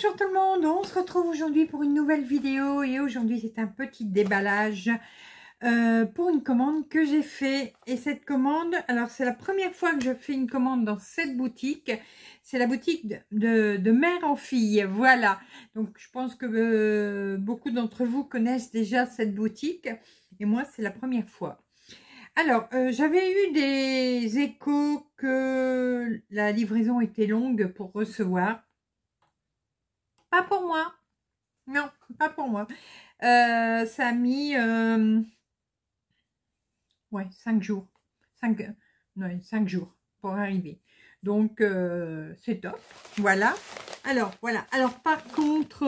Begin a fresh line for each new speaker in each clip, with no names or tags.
Bonjour tout le monde, on se retrouve aujourd'hui pour une nouvelle vidéo et aujourd'hui c'est un petit déballage euh, pour une commande que j'ai fait et cette commande, alors c'est la première fois que je fais une commande dans cette boutique c'est la boutique de, mère en fille, voilà donc je pense que euh, beaucoup d'entre vous connaissent déjà cette boutique et moi c'est la première fois alors, euh, j'avais eu des échos que la livraison était longue pour recevoir pas pour moi. Non, pas pour moi. Euh, ça a mis... Euh, ouais, 5 jours. 5, non, jours pour arriver. Donc, euh, c'est top. Voilà. Alors, voilà. Alors, par contre...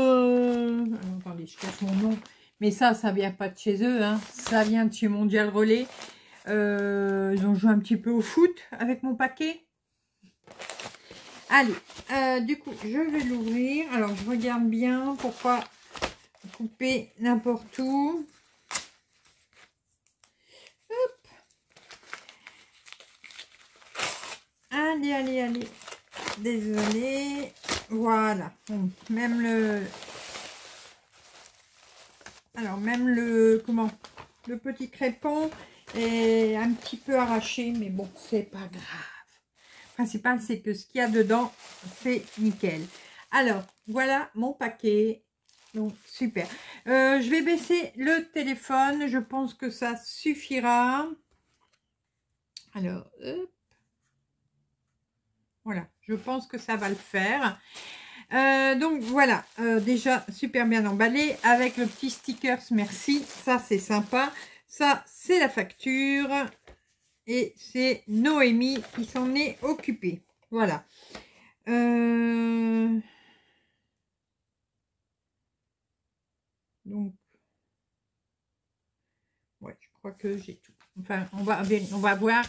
attendez, je casse mon nom. Mais ça, ça vient pas de chez eux. Hein. Ça vient de chez Mondial Relais. ils ont joué un petit peu au foot avec mon paquet. Allez, euh, du coup, je vais l'ouvrir. Alors, je regarde bien pourquoi couper n'importe où. Hop. Allez, allez, allez. Désolée. Voilà. Même le... Alors, même le... Comment Le petit crépon est un petit peu arraché, mais bon, c'est pas grave c'est que ce qu'il y a dedans, c'est nickel. Alors, voilà mon paquet. Donc, super. Euh, je vais baisser le téléphone. Je pense que ça suffira. Alors, Voilà, je pense que ça va le faire. Euh, donc voilà, euh, déjà super bien emballé avec le petit stickers merci, ça c'est sympa. Ça c'est la facture, et c'est Noémie qui s'en est occupée. Voilà. Euh, donc, ouais, je crois que j'ai tout. Enfin, on va, on va voir.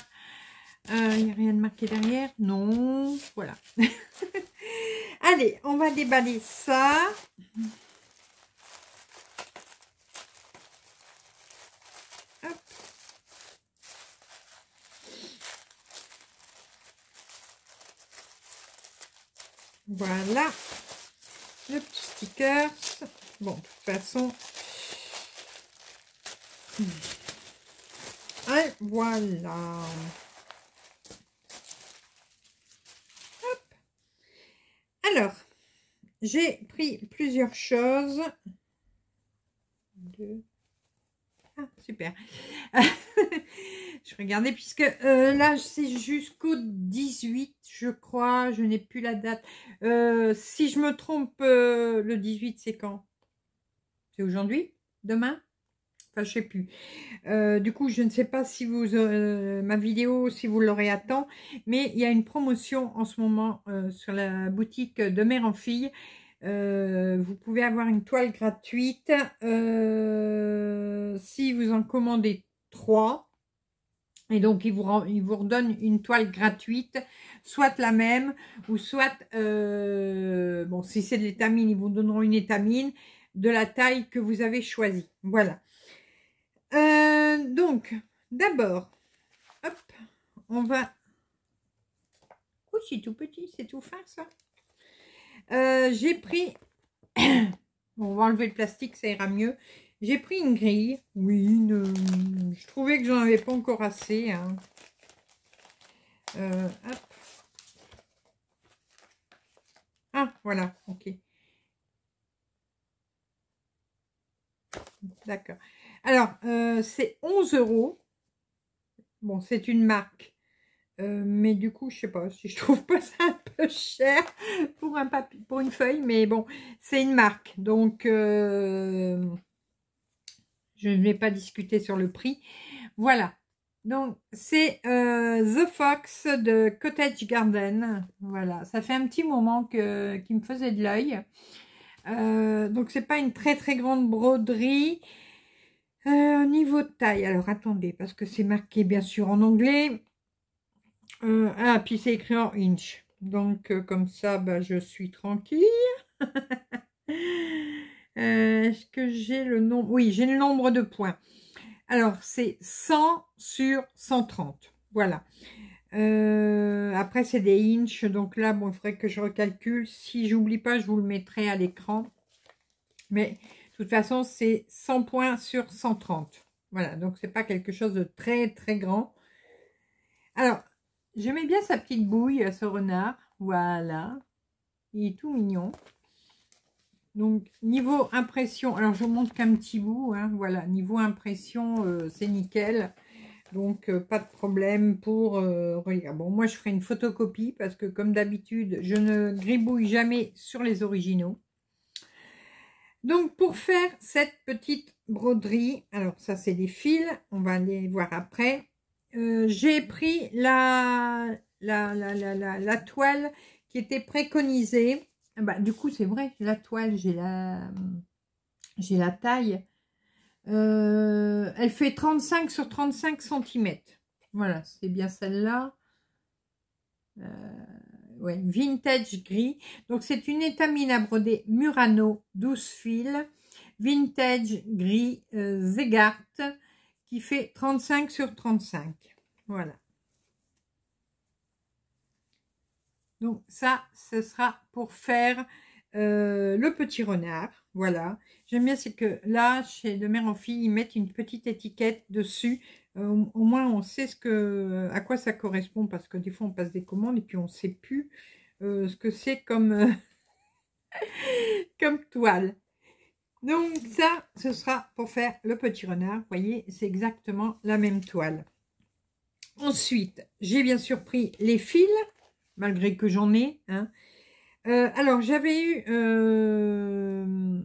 Euh, il n'y a rien de marqué derrière Non, voilà. Allez, on va déballer ça. Voilà. Le petit sticker. Bon, de toute façon. Hmm. Hein, voilà. Alors, j'ai pris plusieurs choses. Deux. Ah, super. Regardez, puisque euh, là, c'est jusqu'au 18, je crois. Je n'ai plus la date. Euh, si je me trompe, euh, le 18, c'est quand C'est aujourd'hui Demain Enfin, je ne sais plus. du coup, je ne sais pas si vous ma vidéo, si vous l'aurez à temps. Mais il y a une promotion en ce moment sur la boutique de mère en fille. vous pouvez avoir une toile gratuite si vous en commandez trois... Et donc, il vous, rend, vous redonne une toile gratuite, soit la même, ou soit, euh, bon, si c'est de l'étamine, ils vous donneront une étamine de la taille que vous avez choisie. Voilà. Euh, donc, d'abord, hop, on va... Ouh, c'est tout petit, c'est tout fin, ça. Euh, j'ai pris... on va enlever le plastique, ça ira mieux. J'ai pris une grille. Oui, je trouvais que j'en avais pas encore assez. Hein. Euh, ah, voilà, ok. D'accord. Alors, euh, c'est 11 euros. Bon, c'est une marque. Euh, mais du coup, je sais pas si je trouve pas ça un peu cher pour, un papier, pour une feuille. Mais bon, c'est une marque. Donc... Je ne vais pas discuter sur le prix. Voilà. Donc, c'est euh, The Fox de Cottage Garden. Voilà, ça fait un petit moment que qui me faisait de l'œil. Euh, donc, c'est pas une très très grande broderie. Euh, niveau de taille, alors attendez, parce que c'est marqué bien sûr en anglais. Euh, ah, puis c'est écrit en inch. Donc, euh, comme ça, bah, je suis tranquille. Euh, est-ce que j'ai le nombre Oui, j'ai le nombre de points. Alors, c'est 100 sur 130. Voilà. Euh, après, c'est des inches. Donc là, bon, il faudrait que je recalcule. Si j'oublie pas, je vous le mettrai à l'écran. Mais de toute façon, c'est 100 points sur 130. Voilà, donc c'est pas quelque chose de très, très grand. Alors, j'aimais bien sa petite bouille, ce renard. Voilà. Il est tout mignon. Donc, niveau impression, alors je vous montre qu'un petit bout, hein, voilà, niveau impression, euh, c'est nickel. Donc, euh, pas de problème pour euh, Bon, moi, je ferai une photocopie parce que, comme d'habitude, je ne gribouille jamais sur les originaux. Donc, pour faire cette petite broderie, alors ça, c'est des fils, on va les voir après. J'ai pris la la, la, la, la toile qui était préconisée bah, du coup, c'est vrai, la toile, j'ai la, j'ai la taille. Euh, elle fait 35 sur 35 cm. Voilà, c'est bien celle-là. Euh, ouais, vintage gris. Donc, c'est une étamine à broder Murano 12 fils. Vintage gris euh, Zegart qui fait 35 sur 35. Voilà. Donc ça, ce sera pour faire euh, le petit renard. Voilà. J'aime bien, c'est que là, chez de mère en fille, ils mettent une petite étiquette dessus. Euh, au moins, on sait ce que, à quoi ça correspond, parce que des fois, on passe des commandes et puis on ne sait plus euh, ce que c'est comme, comme toile. Donc ça, ce sera pour faire le petit renard. Vous voyez, c'est exactement la même toile. Ensuite, j'ai bien sûr pris les fils malgré que j'en ai. Hein. Euh, alors, j'avais eu... Euh,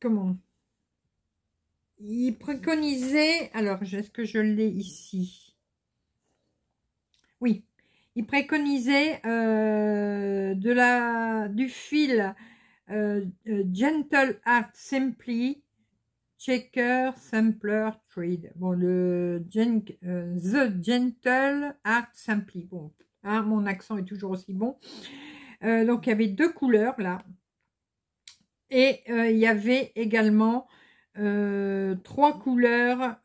comment Il préconisait... Alors, est-ce que je l'ai ici Oui. Il préconisait euh, de la, du fil Gentle Art Simply Checker simpler Trade. Bon, le gen, The Gentle Art Simply. Hein, mon accent est toujours aussi bon. Euh, donc, il y avait deux couleurs là. Et euh, il y avait également euh, trois couleurs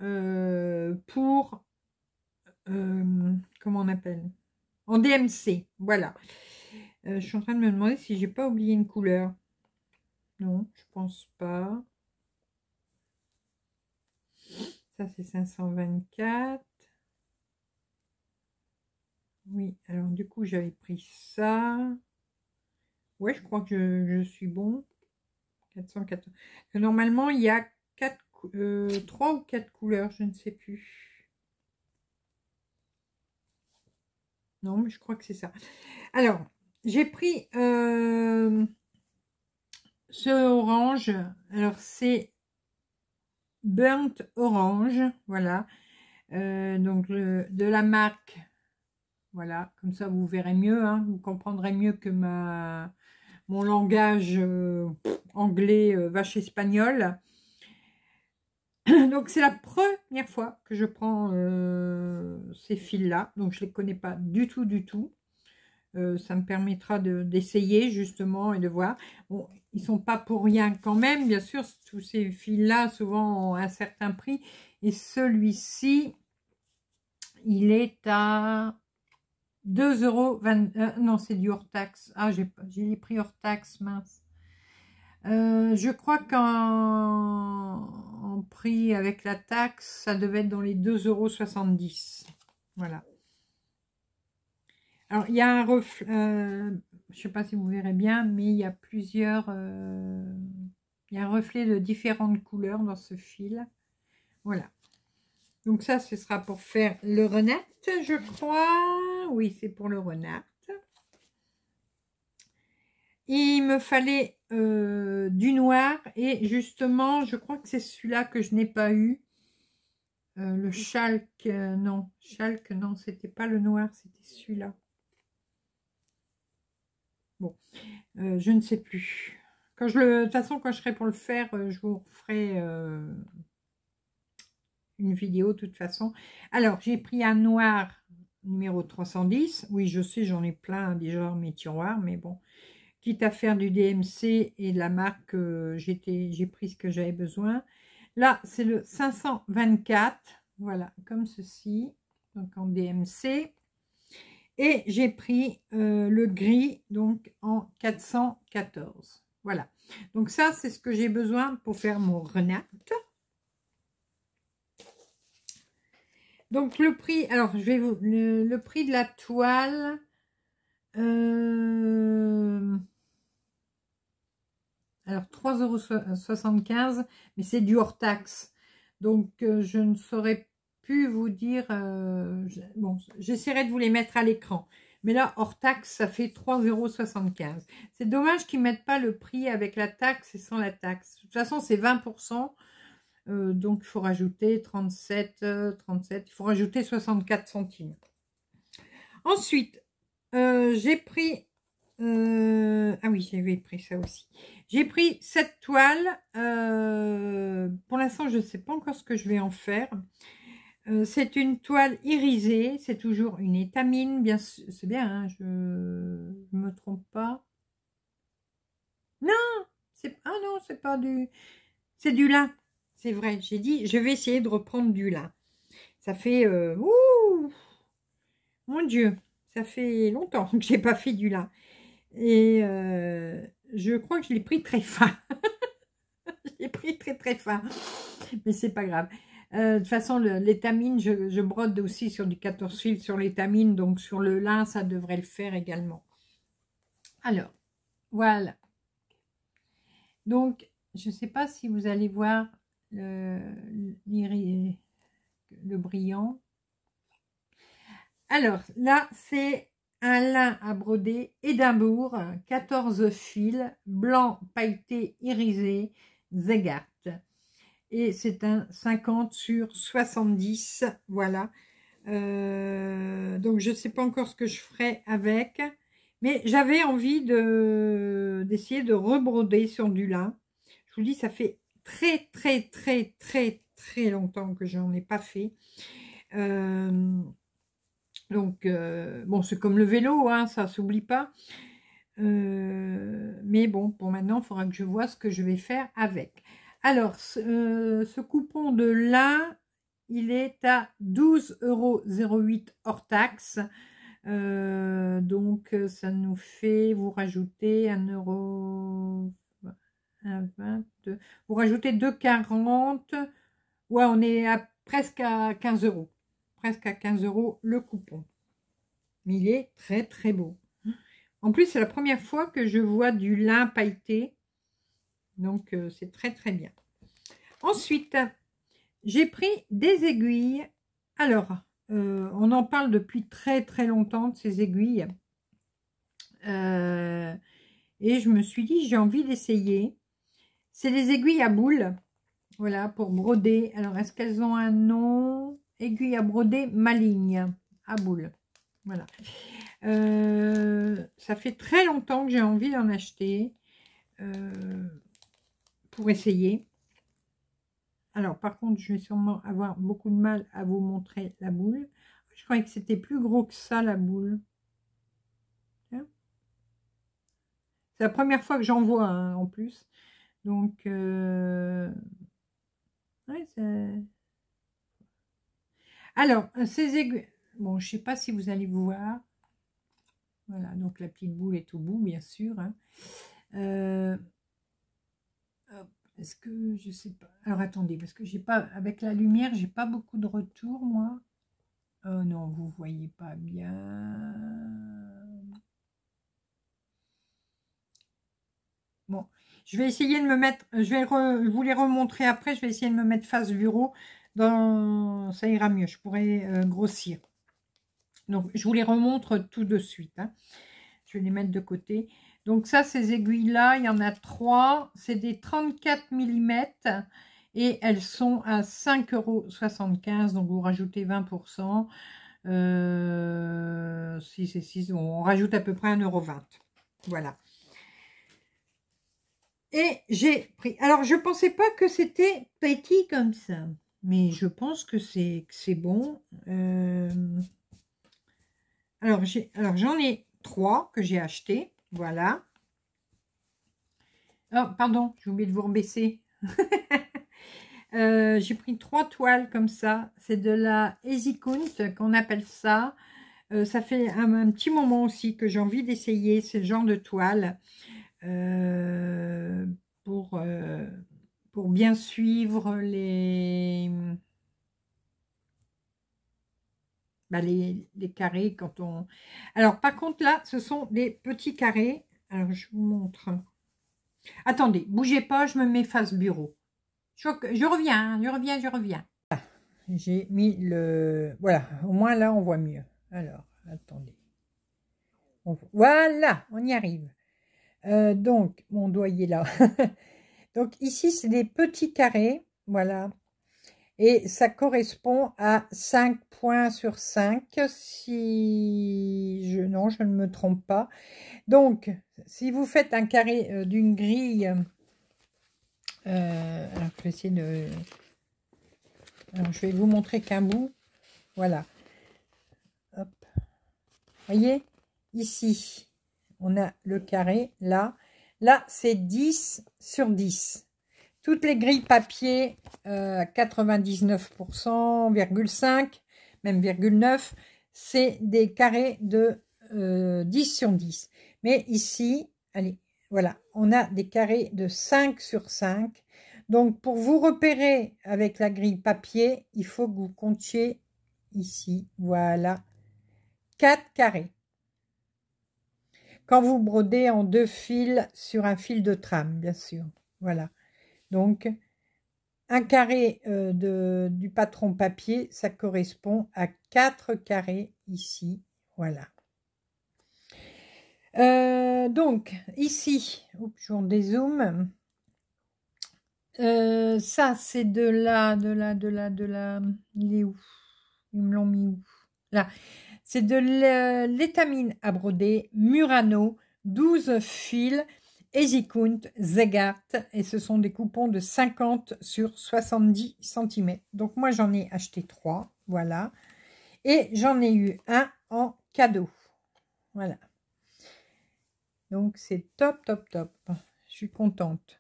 pour... comment on appelle En DMC, voilà. je suis en train de me demander si j'ai pas oublié une couleur. Non, je pense pas. Ça, c'est 524. Oui, alors du coup, j'avais pris ça. Ouais, je crois que je, suis bon. 414. Normalement, il y a euh, trois ou quatre couleurs, je ne sais plus. Non, mais je crois que c'est ça. Alors, j'ai pris euh, ce orange. Alors, c'est Burnt Orange. Voilà. Euh, donc, de la marque voilà, comme ça vous verrez mieux, hein. vous comprendrez mieux que ma, mon langage euh, anglais euh, vache espagnol. Donc c'est la première fois que je prends euh, ces fils-là, donc je ne les connais pas du tout, du tout. ça me permettra d'essayer justement et de voir. Bon, ils sont pas pour rien quand même, bien sûr, tous ces fils-là souvent ont un certain prix. Et celui-ci, il est à 2,20 euros. Euh, non, c'est du hors taxe. Ah, j'ai prix hors taxe, mince. Euh, je crois qu'en prix avec la taxe, ça devait être dans les 2,70 euros. Voilà. Alors, il y a un reflet. Euh, je ne sais pas si vous verrez bien, mais il y a plusieurs. il y a un reflet de différentes couleurs dans ce fil. Voilà. Donc, ça, ce sera pour faire le renette, je crois oui, c'est pour le renard. Il me fallait euh, du noir et justement, je crois que c'est celui-là que je n'ai pas eu. Euh, le chalk, euh, non, chalk, non, c'était pas le noir, c'était celui-là. Bon, je ne sais plus. Quand je le, de toute façon, quand je serai pour le faire, je vous ferai une vidéo de toute façon. Alors, j'ai pris un noir numéro 310. Oui, je sais, j'en ai plein déjà hein, dans mes tiroirs, mais bon. Quitte à faire du DMC et de la marque, euh, j'étais j'ai pris ce que j'avais besoin. Là, c'est le 524. Voilà, comme ceci. Donc en DMC. Et j'ai pris euh, le gris, donc en 414. Voilà. Donc ça, c'est ce que j'ai besoin pour faire mon renate. Donc le prix, alors je vais vous, le, prix de la toile, euh, alors 3,75€, mais c'est du hors taxe. Donc euh, je ne saurais plus vous dire, euh, bon, j'essaierai de vous les mettre à l'écran. Mais là, hors taxe, ça fait 3,75€. C'est dommage qu'ils ne mettent pas le prix avec la taxe et sans la taxe. De toute façon, c'est 20%. Euh, donc, il faut rajouter 37, 37, euh, il faut rajouter 64 centimes. Ensuite, euh, j'ai pris... ah oui, j'avais pris ça aussi. J'ai pris cette toile. pour l'instant, je ne sais pas encore ce que je vais en faire. c'est une toile irisée. C'est toujours une étamine. Bien, c'est bien, hein, je ne me trompe pas. Non, c'est ah non, c'est pas du c'est du lin. C'est vrai, j'ai dit, je vais essayer de reprendre du lin. Ça fait... Euh, mon Dieu, ça fait longtemps que j'ai pas fait du lin. Et euh, je crois que je l'ai pris très fin. je l'ai pris très très fin. Mais c'est pas grave. Euh, de toute façon, l'étamine, je, je, brode aussi sur du 14 fils sur l'étamine. Donc sur le lin, ça devrait le faire également. Alors, voilà. Donc, je ne sais pas si vous allez voir le, le brillant. Alors là, c'est un lin à broder Édimbourg, 14 fils, blanc pailleté irisé, Zegart. Et c'est un 50 sur 70, voilà. Euh, donc je ne sais pas encore ce que je ferai avec, mais j'avais envie d'essayer de, de, rebroder sur du lin. Je vous dis, ça fait très très très très très longtemps que j'en ai pas fait. Euh, donc, euh, bon, c'est comme le vélo, hein, ça s'oublie pas. Euh, mais bon, pour maintenant, il faudra que je vois ce que je vais faire avec. Alors, ce, coupon de là, il est à euros hors taxe. donc, ça nous fait, vous rajouter un euro 22. Vous rajoutez 2,40. Ouais, on est à, presque à 15 euros. Presque à 15 euros le coupon. Mais il est très très beau. Mmh. En plus, c'est la première fois que je vois du lin pailleté. Donc, euh, c'est très très bien. Ensuite, j'ai pris des aiguilles. Alors, euh, on en parle depuis très très longtemps de ces aiguilles. Euh, et je me suis dit, j'ai envie d'essayer. C'est des aiguilles à boules, voilà, pour broder. Alors, est-ce qu'elles ont un nom Aiguilles à broder maligne, à boules. Voilà. Euh, ça fait très longtemps que j'ai envie d'en acheter euh, pour essayer. Alors, par contre, je vais sûrement avoir beaucoup de mal à vous montrer la boule. Je croyais que c'était plus gros que ça, la boule. Hein C'est la première fois que j'en vois, hein, en plus. Donc, euh, alors, euh, ces aiguilles, bon, je ne sais pas si vous allez voir. Voilà, donc la petite boule est au bout, bien sûr. Hein. Euh, est-ce que je sais pas Alors attendez, parce que j'ai pas avec la lumière, j'ai pas beaucoup de retour, moi. Oh non, vous voyez pas bien. Bon, je vais essayer de me mettre, euh, je vais vous les remontrer après, je vais essayer de me mettre face bureau. Dans, ça ira mieux, je pourrais euh, grossir. Donc, je vous les remontre tout de suite. Hein. Je vais les mettre de côté. Donc ça, ces aiguilles-là, il y en a trois. C'est des 34 mm et elles sont à 5,75 euros. Donc vous rajoutez 20%. Euh, 6 on rajoute à peu près 1,20 euros. Voilà. Et j'ai pris. Alors, je ne pensais pas que c'était petit comme ça. Mais je pense que c'est bon. Euh, alors, j'en ai, trois que j'ai acheté. Voilà. Oh, pardon, j'ai oublié de vous rebaisser. Euh, j'ai pris trois toiles comme ça. C'est de la EasyCount qu'on appelle ça. Euh, ça fait un, petit moment aussi que j'ai envie d'essayer ce genre de toile. Euh, pour, euh, pour bien suivre bah, les, les, carrés quand on... Alors, par contre, là, ce sont des petits carrés. Alors, je vous montre. Attendez, bougez pas, je me mets face bureau. Je, reviens, je reviens, je reviens. J'ai mis le... Voilà, au moins là, on voit mieux. Alors, attendez. Voilà, on y arrive. Euh, donc, mon est là. donc ici, c'est des petits carrés, voilà. Et ça correspond à 5 points sur 5, si je... Non, je ne me trompe pas. Donc, si vous faites un carré euh, d'une grille... Euh, alors, je vais essayer de... je vais vous montrer qu'un bout. Voilà. Hop. Voyez Ici. On a le carré là. Là, c'est 10 sur 10. Toutes les grilles papier, euh, 99%, 0,5, même 0,9, c'est des carrés de 10 euh, sur 10. Mais ici, allez, voilà, on a des carrés de 5 sur 5. Donc, pour vous repérer avec la grille papier, il faut que vous comptiez ici, voilà, 4 carrés. Quand vous brodez en deux fils sur un fil de trame, bien sûr. Voilà. Donc, un carré euh, de, du patron papier, ça correspond à quatre carrés ici. Voilà. Euh, donc, ici, oups, je dézoome. Euh, ça, c'est de là, de là, de là, de là. Il est où Ils me l'ont mis où Là. C'est de euh, l'étamine à broder, Murano, 12 fils, Ezycount Zegart, et ce sont des coupons de 50 sur 70 cm. Donc moi j'en ai acheté 3, voilà. Et j'en ai eu un en cadeau. Voilà. Donc c'est top, top, top. Je suis contente.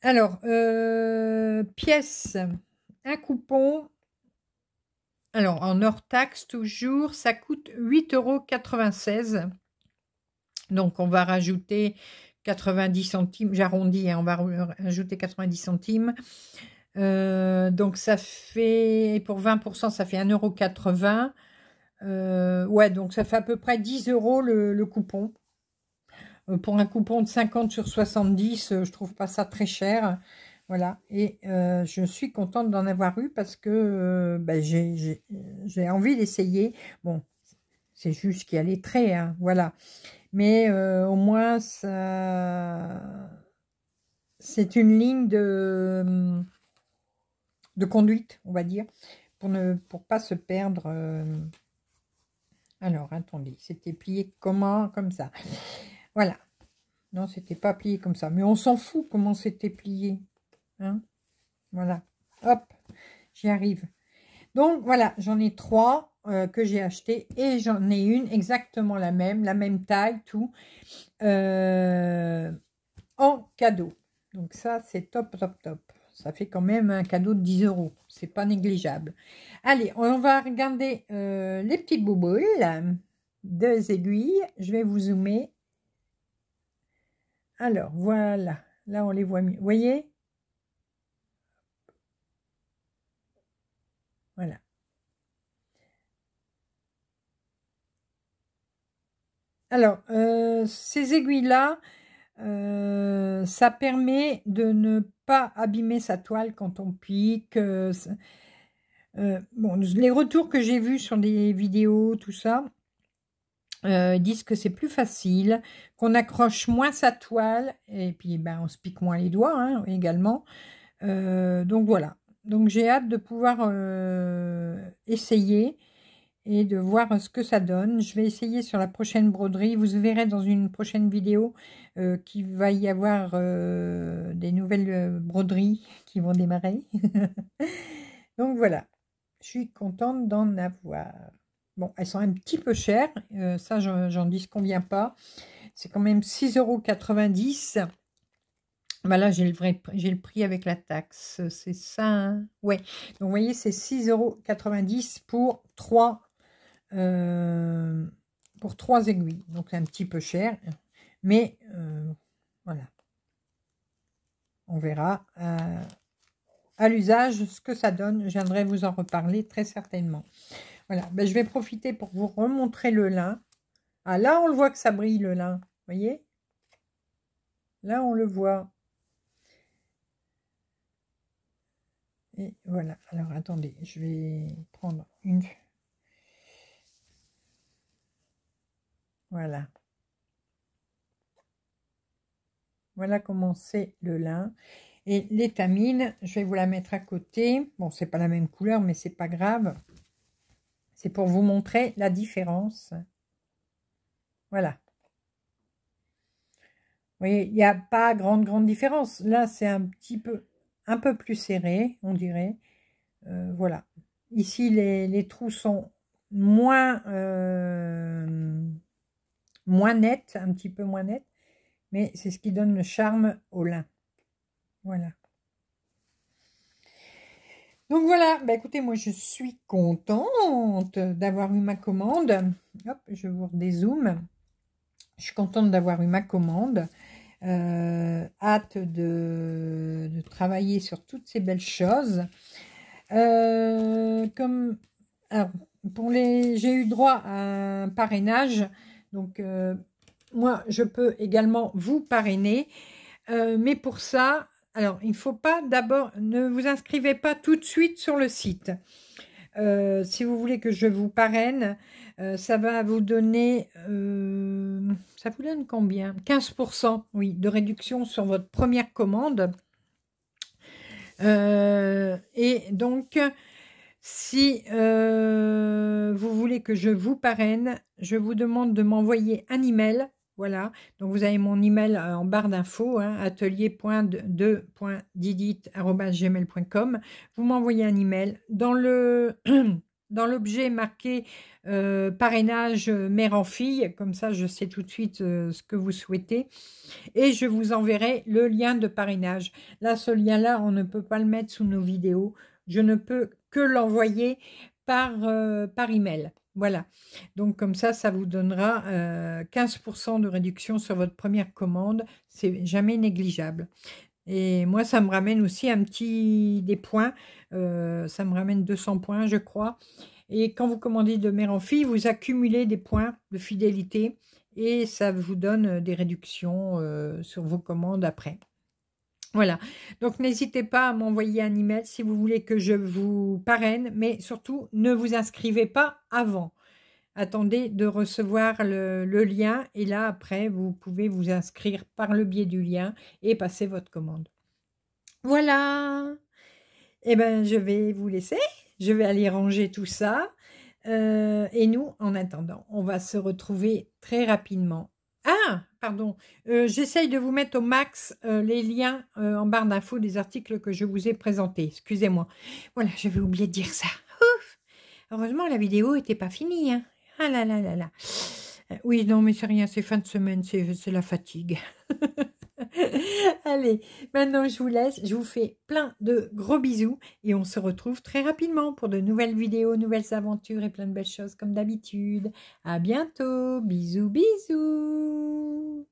Alors, euh, pièce, un coupon, alors, en hors taxe, toujours, ça coûte 8,96 euros. Donc, on va rajouter 90 centimes. J'arrondis, hein, on va rajouter 90 centimes. Euh, donc, ça fait, pour 20%, ça fait 1,80 euros. Euh, ouais, donc ça fait à peu près 10 euros le, coupon. Euh, pour un coupon de 50 sur 70, je trouve pas ça très cher. Voilà, et euh, je suis contente d'en avoir eu parce que euh, ben, j'ai envie d'essayer. Bon, c'est juste qu'il y a les traits, hein, voilà. Mais euh, au moins, ça... c'est une ligne de, de conduite, on va dire, pour ne pour pas se perdre. Alors, attendez, c'était plié comment Comme ça. Voilà. Non, c'était pas plié comme ça. Mais on s'en fout comment c'était plié. Hein voilà. Hop, j'y arrive. Donc, voilà, j'en ai trois euh, que j'ai acheté et j'en ai une exactement la même, la même taille, tout, euh, en cadeau. Donc ça, c'est top, top, top. Ça fait quand même un cadeau de 10 euros. C'est pas négligeable. Allez, on va regarder euh, les petites bouboules. Deux aiguilles. Je vais vous zoomer. Alors, voilà. Là, on les voit mieux. Vous voyez Alors, euh, ces aiguilles-là, euh, ça permet de ne pas abîmer sa toile quand on pique. Euh, bon, les retours que j'ai vus sur des vidéos, tout ça, disent que c'est plus facile, qu'on accroche moins sa toile, et puis ben, on se pique moins les doigts hein, également. donc voilà. Donc j'ai hâte de pouvoir essayer et de voir ce que ça donne. Je vais essayer sur la prochaine broderie. Vous verrez dans une prochaine vidéo euh, qu'il va y avoir euh, des nouvelles euh, broderies qui vont démarrer. Donc voilà, je suis contente d'en avoir. Bon, elles sont un petit peu chères, ça j'en dis vient pas. C'est quand même 6,90 euros. Bah là, j'ai le, vrai, j'ai le prix avec la taxe, c'est ça hein Ouais, donc vous voyez, c'est 6,90 euros pour 3 euh, pour trois aiguilles. Donc, un petit peu cher. Mais euh, voilà. On verra euh, à l'usage ce que ça donne. Je viendrai vous en reparler très certainement. Voilà. Ben, je vais profiter pour vous remontrer le lin. Ah, là, on le voit que ça brille, le lin. Vous voyez Là, on le voit. Et voilà. Alors, attendez. Je vais prendre une Voilà. Voilà comment c'est le lin. Et l'étamine, je vais vous la mettre à côté. Bon, c'est pas la même couleur, mais c'est pas grave. C'est pour vous montrer la différence. Voilà. Vous voyez, il n'y a pas grande, grande différence. Là, c'est un petit peu, un peu plus serré, on dirait. Euh, voilà. Ici, les, trous sont moins... Euh, moins nette, un petit peu moins nette, mais c'est ce qui donne le charme au lin. Voilà. Donc voilà, bah écoutez, moi je suis contente d'avoir eu ma commande. Hop, je vous redézoome. Je suis contente d'avoir eu ma commande. Euh, hâte de, travailler sur toutes ces belles choses. Euh, comme pour les, j'ai eu droit à un parrainage donc, euh, moi, je peux également vous parrainer. Euh, mais pour ça, alors, il ne faut pas d'abord, ne vous inscrivez pas tout de suite sur le site. Euh, si vous voulez que je vous parraine, ça va vous donner, ça vous donne combien 15% oui, de réduction sur votre première commande. et donc, si euh, vous voulez que je vous parraine, je vous demande de m'envoyer un email. Voilà, donc vous avez mon email euh, en barre d'infos, hein, Vous m'envoyez un email. Dans le dans l'objet marqué euh, parrainage mère en fille, comme ça je sais tout de suite ce que vous souhaitez, et je vous enverrai le lien de parrainage. Là, ce lien-là, on ne peut pas le mettre sous nos vidéos. Je ne peux que l'envoyer par, euh, par email. Voilà. Donc comme ça, ça vous donnera 15% euh, de réduction sur votre première commande. C'est jamais négligeable. Et moi, ça me ramène aussi un petit des points. Euh, ça me ramène 200 points, je crois. Et quand vous commandez de mère en fille, vous accumulez des points de fidélité et ça vous donne des réductions sur vos commandes après. Voilà, donc n'hésitez pas à m'envoyer un email si vous voulez que je vous parraine, mais surtout ne vous inscrivez pas avant. Attendez de recevoir le, lien et là après vous pouvez vous inscrire par le biais du lien et passer votre commande. Voilà, et eh ben je vais vous laisser, je vais aller ranger tout ça euh, et nous en attendant on va se retrouver très rapidement ah, pardon. Euh, j'essaye de vous mettre au max euh, les liens euh, en barre d'infos des articles que je vous ai présentés. Excusez-moi. Voilà, j'avais oublié de dire ça. Heureusement, la vidéo n'était pas finie. Hein. Ah là là là là. oui, non, mais c'est rien, c'est fin de semaine, c'est la fatigue. Allez, maintenant je vous laisse, je vous fais plein de gros bisous et on se retrouve très rapidement pour de nouvelles vidéos, nouvelles aventures et plein de belles choses comme d'habitude. À bientôt, bisous bisous